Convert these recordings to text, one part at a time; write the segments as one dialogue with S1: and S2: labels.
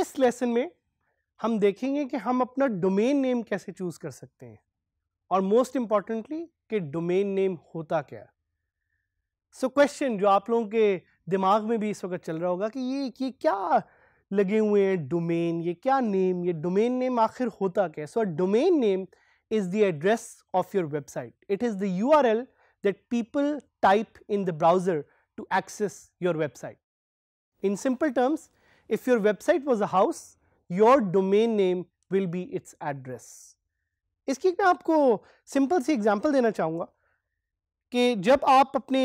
S1: इस लेसन में हम देखेंगे कि हम अपना डोमेन नेम कैसे चूज़ कर सकते हैं और मोस्ट इंपॉर्टेंटली कि डोमेन नेम होता क्या सो सो क्वेश्चन जो आप लोगों के दिमाग में भी इस वक्त चल रहा होगा कि ये ये क्या लगे हुए हैं डोमेन ये क्या नेम ये डोमेन नेम आखिर होता क्या so domain name is the address of your website it is the U R L that people type in the browser to access your website in simple terms If your website was a house, your domain name will be its address. इसकी मैं आपको simple सी example देना चाहूँगा कि जब आप अपने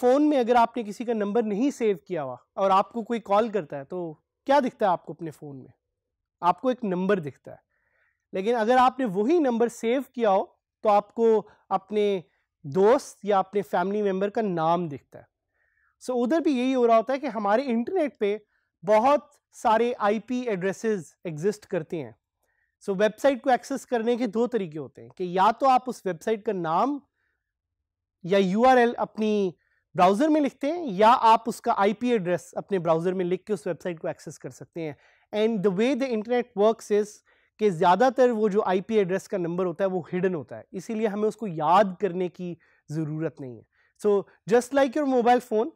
S1: phone में अगर आपने किसी का नंबर नहीं सेव किया हुआ और आपको कोई कॉल करता है तो क्या दिखता है आपको अपने फ़ोन में आपको एक नंबर दिखता है लेकिन अगर आपने वही नंबर सेव किया हो तो आपको अपने दोस्त या अपने फैमिली मेम्बर का नाम दिखता है सो so, उधर भी यही हो रहा होता है कि हमारे इंटरनेट पे बहुत सारे आईपी एड्रेसेस एग्जिस्ट करते हैं सो so, वेबसाइट को एक्सेस करने के दो तरीके होते हैं कि या तो आप उस वेबसाइट का नाम या यूआरएल अपनी ब्राउजर में लिखते हैं या आप उसका आईपी एड्रेस अपने ब्राउजर में लिख के उस वेबसाइट को एक्सेस कर सकते हैं and the way the internet work is कि ज़्यादातर वो जो आई एड्रेस का नंबर होता है वो हिडन होता है इसीलिए हमें उसको याद करने की ज़रूरत नहीं है so just like your mobile phone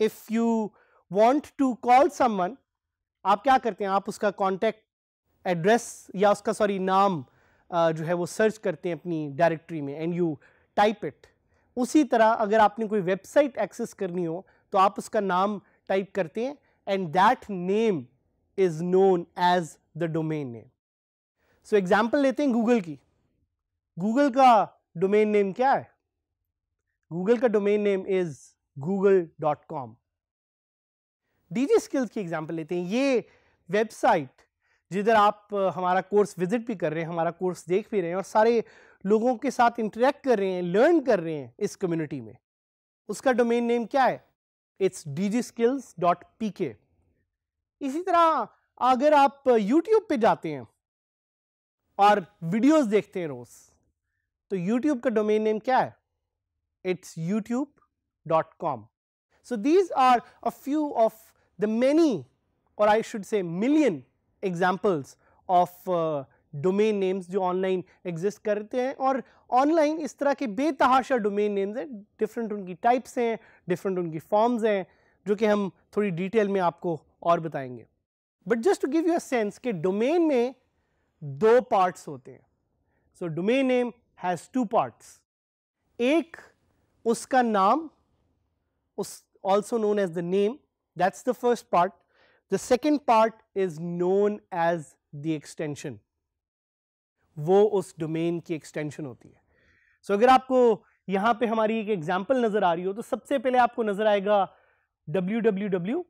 S1: if you want to call someone आप क्या करते हैं आप उसका कॉन्टैक्ट एड्रेस या उसका सॉरी नाम जो है वो सर्च करते हैं अपनी डायरेक्टरी में एंड यू टाइप इट उसी तरह अगर आपने कोई वेबसाइट एक्सेस करनी हो तो आप उसका नाम टाइप करते हैं and that name is known as the domain name so example लेते हैं गूगल की गूगल का डोमेन नेम क्या है गूगल का domain name is Google dot com DigiSkills की एग्जांपल लेते हैं ये वेबसाइट जिधर आप हमारा कोर्स विजिट भी कर रहे हैं हमारा कोर्स देख भी रहे हैं और सारे लोगों के साथ इंटरेक्ट कर रहे हैं लर्न कर रहे हैं इस कम्युनिटी में उसका डोमेन नेम क्या है it's D skills dot P K इसी तरह अगर आप यूट्यूब पे जाते हैं और वीडियोस देखते हैं रोज तो यूट्यूब का डोमेन नेम क्या है it's YouTube dot com so these are a few of the many or I should say million examples of uh, domain names जो ऑनलाइन एग्जिस्ट करते हैं और ऑनलाइन इस तरह के बेतहाशा डोमेन नेम्स हैं डिफरेंट उनकी टाइप्स हैं डिफरेंट उनकी फॉर्म्स हैं जो कि हम थोड़ी डिटेल में आपको और बताएंगे but just to give you a sense कि डोमेन में दो पार्ट्स होते हैं so domain name has two parts एक उसका नाम उस also known as the name That is the first part. The second part is known as the extension. वो उस डोमेन की एक्सटेंशन होती है सो so, अगर आपको यहां पे हमारी एक एग्जाम्पल नज़र आ रही हो तो सबसे पहले आपको नज़र आएगा W W W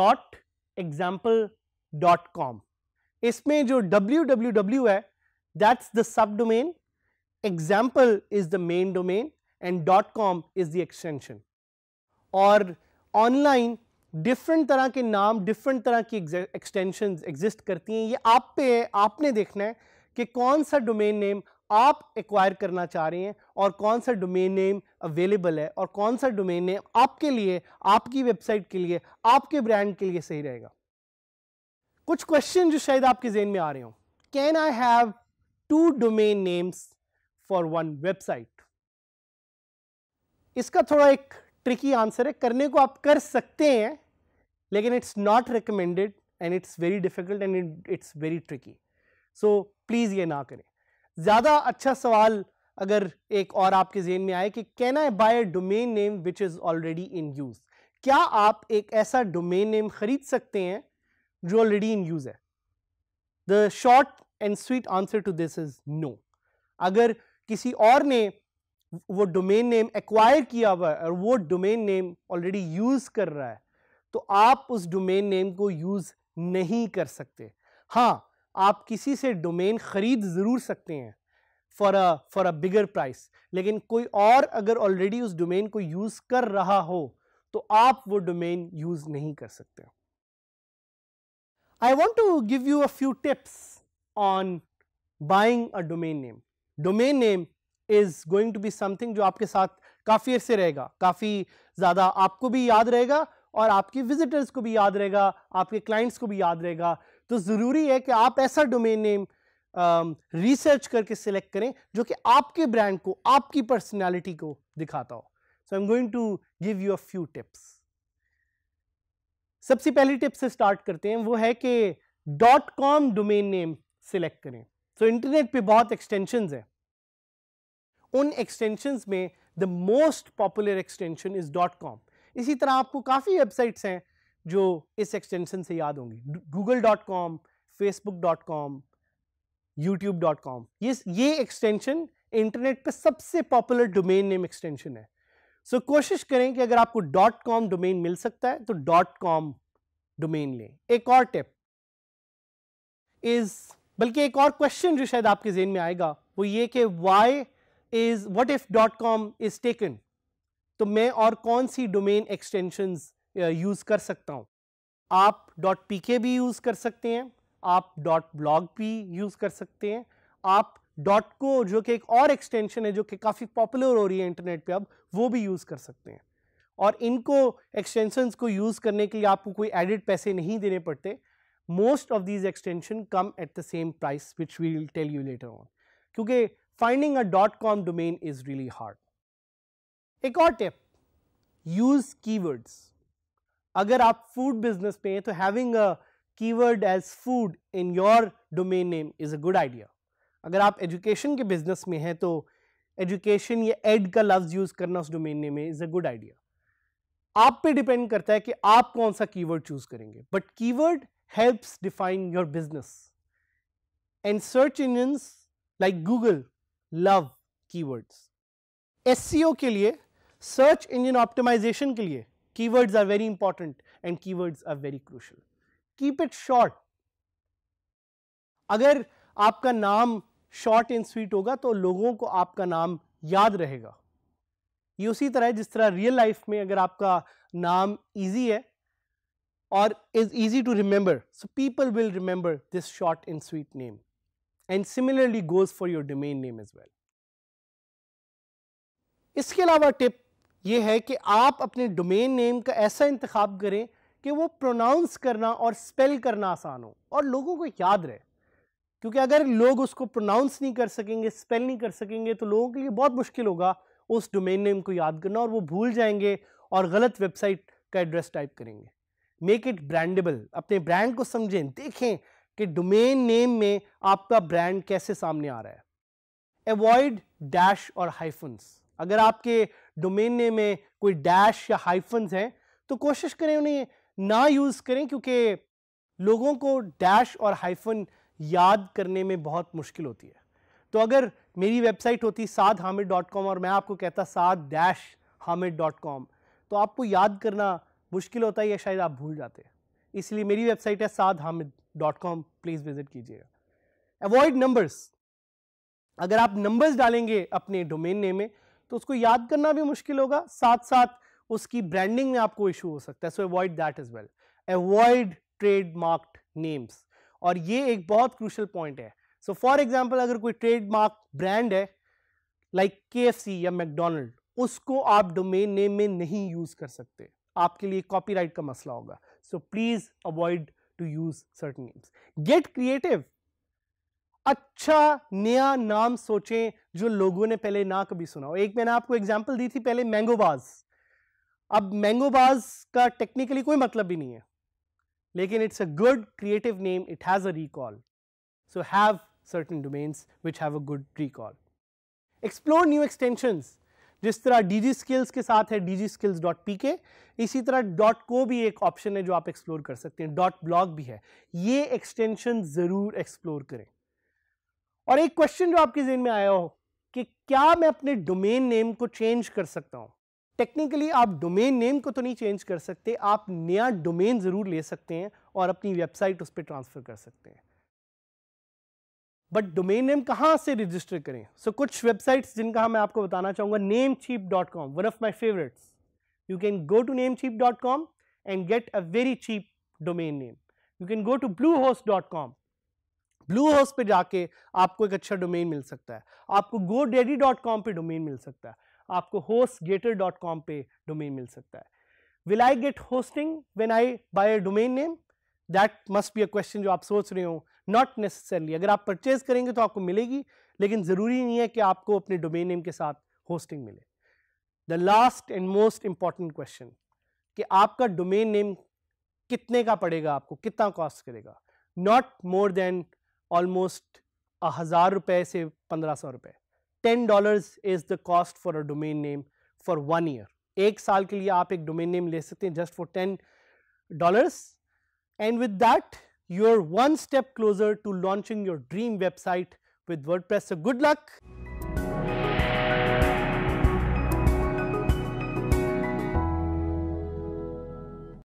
S1: dot example dot com इसमें जो डब्ल्यू डब्ल्यू डब्ल्यू है that's the sub domain example is the main domain and dot com is the extension और ऑनलाइन डिफरेंट तरह के नाम डिफरेंट तरह की एक्सटेंशन एग्जिस्ट करती हैं ये आप पे है आपने देखना है कि कौन सा डोमेन नेम आप एक्वायर करना चाह रहे हैं और कौन सा डोमेन नेम अवेलेबल है और कौन सा डोमेन नेम आपके लिए आपकी वेबसाइट के लिए आपके ब्रांड के लिए सही रहेगा कुछ क्वेश्चन जो शायद आपके जेन में आ रहे हो can I have two domain names for one website इसका थोड़ा एक ट्रिकी आंसर है करने को आप कर सकते हैं लेकिन it's not recommended and it's very difficult and it's very tricky so please ये ना करें ज़्यादा अच्छा सवाल अगर एक और आपके जेन में आए कि can I buy domain name which is already in use क्या आप एक ऐसा डोमेन नेम खरीद सकते हैं जो ऑलरेडी इन यूज़ है the short and sweet answer to this is no अगर किसी और ने वो डोमेन नेम एक्वायर किया हुआ है और वो डोमेन नेम ऑलरेडी यूज़ कर रहा है तो आप उस डोमेन नेम को यूज़ नहीं कर सकते हाँ आप किसी से डोमेन ख़रीद ज़रूर सकते हैं for a for a bigger price लेकिन कोई और अगर ऑलरेडी उस डोमेन को यूज़ कर रहा हो तो आप वो डोमेन यूज़ नहीं कर सकते I want to give you a few tips on buying a domain name domain name is going to be something जो आपके साथ काफ़ी अरसे रहेगा काफ़ी ज़्यादा आपको भी याद रहेगा और आपके विजिटर्स को भी याद रहेगा आपके क्लाइंट्स को भी याद रहेगा तो ज़रूरी है कि आप ऐसा डोमेन नेम रिसर्च करके सिलेक्ट करें जो कि आपके ब्रांड को आपकी पर्सनैलिटी को दिखाता हो so I am going to give you a few tips सबसे पहली टिप से स्टार्ट करते हैं वो है कि dot com domain name select करें सो so, इंटरनेट पे बहुत एक्सटेंशन हैं उन एक्सटेंशंस में the most popular extension is dot com इसी तरह आपको काफ़ी वेबसाइट्स हैं जो इस एक्सटेंशन से याद होंगी Google dot com Facebook dot com YouTube dot com ये ये एक्सटेंशन इंटरनेट पे सबसे पॉपुलर डोमेन नेम एक्सटेंशन है सो so, कोशिश करें कि अगर आपको डॉट कॉम डोमेन मिल सकता है तो डॉट कॉम डोमेन लें एक और टिप इज़ बल्कि एक और क्वेश्चन जो शायद आपके जेन में आएगा वो ये कि why is what if dot com is taken तो मैं और कौन सी डोमेन एक्सटेंशन यूज़ कर सकता हूँ आप डॉट पी के भी यूज़ कर सकते हैं आप डॉट ब्लॉग भी यूज़ कर सकते हैं आप डॉट को जो कि एक और एक्सटेंशन है जो कि काफ़ी पॉपुलर हो रही है इंटरनेट पे अब वो भी यूज़ कर सकते हैं और इनको एक्सटेंशंस को यूज़ करने के लिए आपको कोई एडिड पैसे नहीं देने पड़ते most of these extension come at the same price which we will tell you later on क्योंकि finding a .com domain is really hard. एक और टिप यूज कीवर्ड्स अगर आप फूड बिजनेस पे हैं तो having a keyword as food in your domain name is a good idea अगर आप एजुकेशन के बिजनेस में हैं तो एजुकेशन तो या एड का लफ्ज़ यूज़ करना उस डोमेन नेम में इज़ अ गुड आइडिया आप पे डिपेंड करता है कि आप कौन सा कीवर्ड चूज़ करेंगे but keyword helps define your business and search engines like Google love keywords SEO के लिए सर्च इंजन ऑप्टिमाइजेशन के लिए keywords are very important and keywords are very crucial keep it short अगर आपका नाम short and sweet होगा तो लोगों को आपका नाम याद रहेगा ये उसी तरह है जिस तरह रियल लाइफ में अगर आपका नाम इजी है और is easy to remember so people will remember this short and sweet name and similarly goes for your domain name as well इसके अलावा टिप यह है कि आप अपने डोमेन नेम का ऐसा इंतख्य करें कि वो प्रोनाउंस करना और स्पेल करना आसान हो और लोगों को याद रहे क्योंकि अगर लोग उसको प्रोनाउंस नहीं कर सकेंगे स्पेल नहीं कर सकेंगे तो लोगों के लिए बहुत मुश्किल होगा उस डोमेन नेम को याद करना और वो भूल जाएंगे और गलत वेबसाइट का एड्रेस टाइप करेंगे मेक इट ब्रांडेबल अपने ब्रांड को समझें देखें कि डोमेन नेम में आपका ब्रांड कैसे सामने आ रहा है अवॉइड डैश और हाइफन्स अगर आपके डोमेन नेम में कोई डैश या हाइफन्स हैं तो कोशिश करें उन्हें ना यूज़ करें क्योंकि लोगों को डैश और हाइफन याद करने में बहुत मुश्किल होती है तो अगर मेरी वेबसाइट होती साद हामिद डॉट कॉम और मैं आपको कहता Saad dash Hamid dot com तो आपको याद करना मुश्किल होता है या शायद आप भूल जाते हैं इसलिए मेरी वेबसाइट है Saad Hamid dot com please visit कीजिएगा अवॉइड नंबर्स अगर आप नंबर्स डालेंगे अपने डोमेन नेम में तो उसको याद करना भी मुश्किल होगा साथ साथ उसकी ब्रांडिंग में आपको इशू हो सकता है so avoid that is well avoid trademarked names और ये एक बहुत क्रूशल पॉइंट है सो फॉर एग्जाम्पल अगर कोई ट्रेडमार्क ब्रांड है लाइक के या मैकडोनल्ड उसको आप डोमेन नेम में नहीं यूज़ कर सकते आपके लिए कॉपीराइट का मसला होगा So, please avoid to use certain names. Get creative. अच्छा नया नाम सोचें जो लोगों ने पहले ना कभी सुना हो एक मैंने आपको एग्जांपल दी थी पहले मैंगोबाज अब मैंगोबाज का टेक्निकली कोई मतलब भी नहीं है लेकिन it's a good creative name it has a recall so have certain domains which have a good recall. Explore new extensions. जिस तरह डीजी स्किल्स के साथ है DG skills dot P K इसी तरह डॉट को भी एक ऑप्शन है जो आप एक्सप्लोर कर सकते हैं डॉट ब्लॉग भी है ये एक्सटेंशन ज़रूर एक्सप्लोर करें और एक क्वेश्चन जो आपके जेन में आया हो कि क्या मैं अपने डोमेन नेम को चेंज कर सकता हूँ टेक्निकली आप डोमेन नेम को तो नहीं चेंज कर सकते आप नया डोमेन ज़रूर ले सकते हैं और अपनी वेबसाइट उस पर ट्रांसफ़र कर सकते हैं बट डोमेन नेम कहाँ से रजिस्टर करें सो so, कुछ वेबसाइट्स जिनका मैं आपको बताना चाहूँगा Namecheap dot com one of my favourites you can go to Namecheap dot com and get a very cheap domain name you can go to Bluehost dot com Bluehost पर जाके आपको एक अच्छा domain मिल सकता है आपको GoDaddy dot com पर डोमेन मिल सकता है आपको होस्ट गेटर डॉट कॉम पर डोमेन मिल सकता है will I get hosting when I buy domain name that must be a question जो आप सोच रहे हो नॉट नेसेसरली अगर आप परचेज करेंगे तो आपको मिलेगी लेकिन ज़रूरी नहीं है कि आपको अपने डोमेन नेम के साथ होस्टिंग मिले the last and most important question कि आपका डोमेन नेम कितने का पड़ेगा आपको कितना कॉस्ट करेगा नॉट मोर देन ऑलमोस्ट हज़ार रुपए से पंद्रह सौ रुपए ten dollars is the cost for a domain name for one year एक साल के लिए आप एक डोमेन नेम ले सकते हैं just for ten dollars And with that you are one step closer to launching your dream website with WordPress. So, good luck.